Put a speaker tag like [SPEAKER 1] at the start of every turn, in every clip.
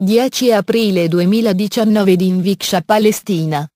[SPEAKER 1] 10 aprile 2019 di Inviccia Palestina.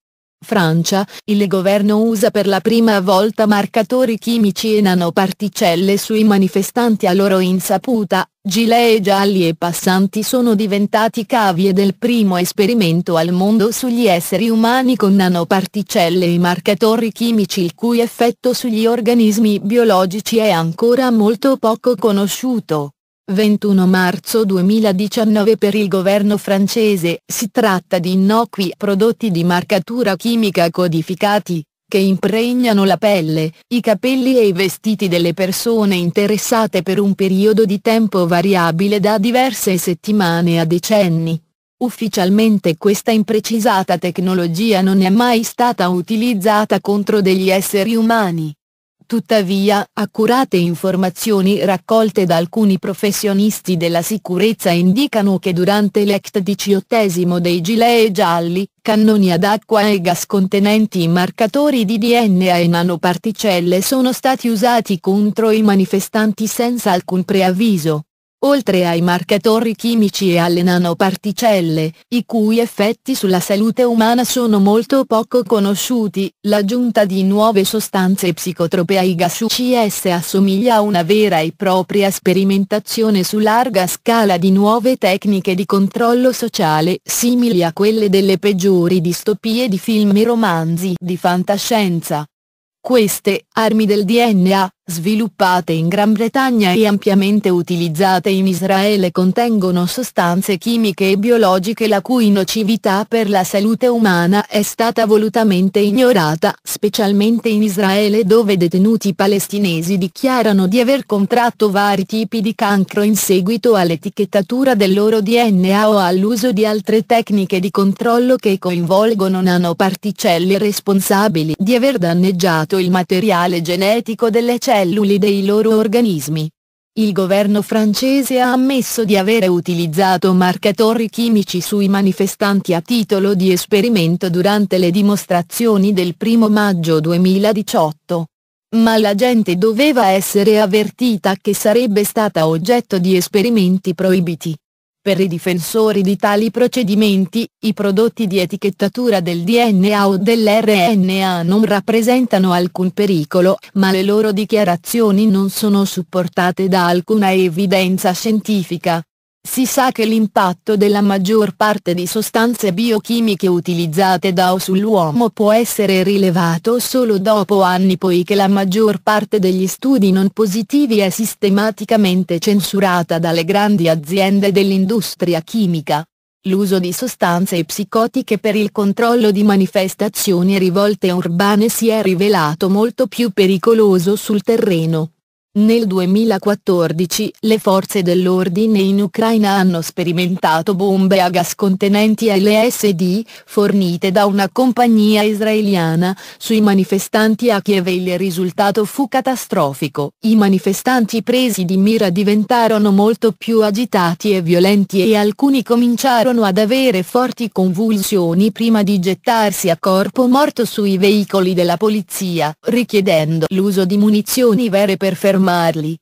[SPEAKER 1] Francia, il governo usa per la prima volta marcatori chimici e nanoparticelle sui manifestanti a loro insaputa, gilet gialli e passanti sono diventati cavie del primo esperimento al mondo sugli esseri umani con nanoparticelle e marcatori chimici il cui effetto sugli organismi biologici è ancora molto poco conosciuto. 21 marzo 2019 per il governo francese si tratta di innocui prodotti di marcatura chimica codificati, che impregnano la pelle, i capelli e i vestiti delle persone interessate per un periodo di tempo variabile da diverse settimane a decenni. Ufficialmente questa imprecisata tecnologia non è mai stata utilizzata contro degli esseri umani, Tuttavia, accurate informazioni raccolte da alcuni professionisti della sicurezza indicano che durante l'ECT 18 dei gilet gialli, cannoni ad acqua e gas contenenti marcatori di DNA e nanoparticelle sono stati usati contro i manifestanti senza alcun preavviso oltre ai marcatori chimici e alle nanoparticelle, i cui effetti sulla salute umana sono molto poco conosciuti, l'aggiunta di nuove sostanze psicotrope ai gas UCS assomiglia a una vera e propria sperimentazione su larga scala di nuove tecniche di controllo sociale simili a quelle delle peggiori distopie di film e romanzi di fantascienza. Queste armi del DNA, sviluppate in Gran Bretagna e ampiamente utilizzate in Israele contengono sostanze chimiche e biologiche la cui nocività per la salute umana è stata volutamente ignorata, specialmente in Israele dove detenuti palestinesi dichiarano di aver contratto vari tipi di cancro in seguito all'etichettatura del loro DNA o all'uso di altre tecniche di controllo che coinvolgono nanoparticelle responsabili di aver danneggiato il materiale genetico delle cellule cellule dei loro organismi. Il governo francese ha ammesso di avere utilizzato marcatori chimici sui manifestanti a titolo di esperimento durante le dimostrazioni del 1 maggio 2018. Ma la gente doveva essere avvertita che sarebbe stata oggetto di esperimenti proibiti. Per i difensori di tali procedimenti, i prodotti di etichettatura del DNA o dell'RNA non rappresentano alcun pericolo, ma le loro dichiarazioni non sono supportate da alcuna evidenza scientifica. Si sa che l'impatto della maggior parte di sostanze biochimiche utilizzate da o sull'uomo può essere rilevato solo dopo anni poiché la maggior parte degli studi non positivi è sistematicamente censurata dalle grandi aziende dell'industria chimica. L'uso di sostanze psicotiche per il controllo di manifestazioni rivolte urbane si è rivelato molto più pericoloso sul terreno nel 2014 le forze dell'ordine in Ucraina hanno sperimentato bombe a gas contenenti LSD, fornite da una compagnia israeliana, sui manifestanti a Kiev e il risultato fu catastrofico. I manifestanti presi di mira diventarono molto più agitati e violenti e alcuni cominciarono ad avere forti convulsioni prima di gettarsi a corpo morto sui veicoli della polizia, richiedendo l'uso di munizioni vere per fermare fermarli.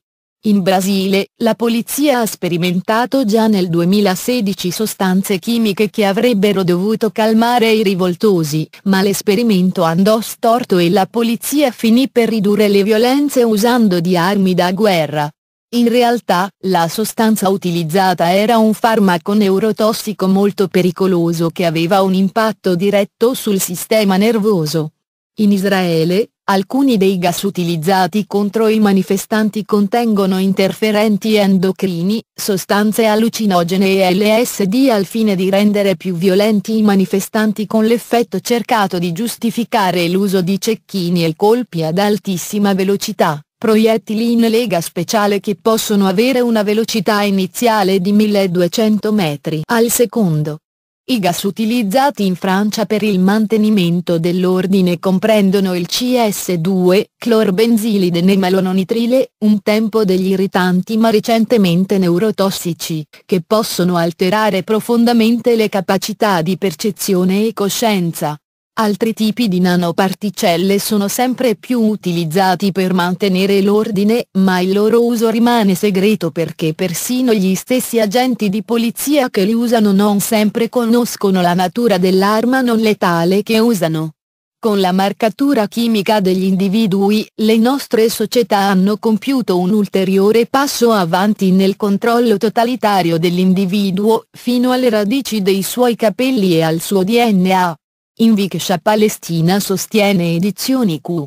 [SPEAKER 1] In Brasile, la polizia ha sperimentato già nel 2016 sostanze chimiche che avrebbero dovuto calmare i rivoltosi, ma l'esperimento andò storto e la polizia finì per ridurre le violenze usando di armi da guerra. In realtà, la sostanza utilizzata era un farmaco neurotossico molto pericoloso che aveva un impatto diretto sul sistema nervoso. In Israele, alcuni dei gas utilizzati contro i manifestanti contengono interferenti endocrini, sostanze allucinogene e LSD al fine di rendere più violenti i manifestanti con l'effetto cercato di giustificare l'uso di cecchini e colpi ad altissima velocità proiettili in lega speciale che possono avere una velocità iniziale di 1200 metri al secondo, i gas utilizzati in Francia per il mantenimento dell'ordine comprendono il CS2, clorbenzilide nemalononitrile, un tempo degli irritanti ma recentemente neurotossici, che possono alterare profondamente le capacità di percezione e coscienza. Altri tipi di nanoparticelle sono sempre più utilizzati per mantenere l'ordine ma il loro uso rimane segreto perché persino gli stessi agenti di polizia che li usano non sempre conoscono la natura dell'arma non letale che usano. Con la marcatura chimica degli individui, le nostre società hanno compiuto un ulteriore passo avanti nel controllo totalitario dell'individuo, fino alle radici dei suoi capelli e al suo DNA. Inviccia Palestina sostiene Edizioni Q.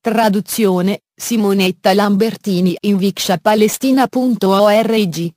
[SPEAKER 1] Traduzione, Simonetta Lambertini invicciapalestina.org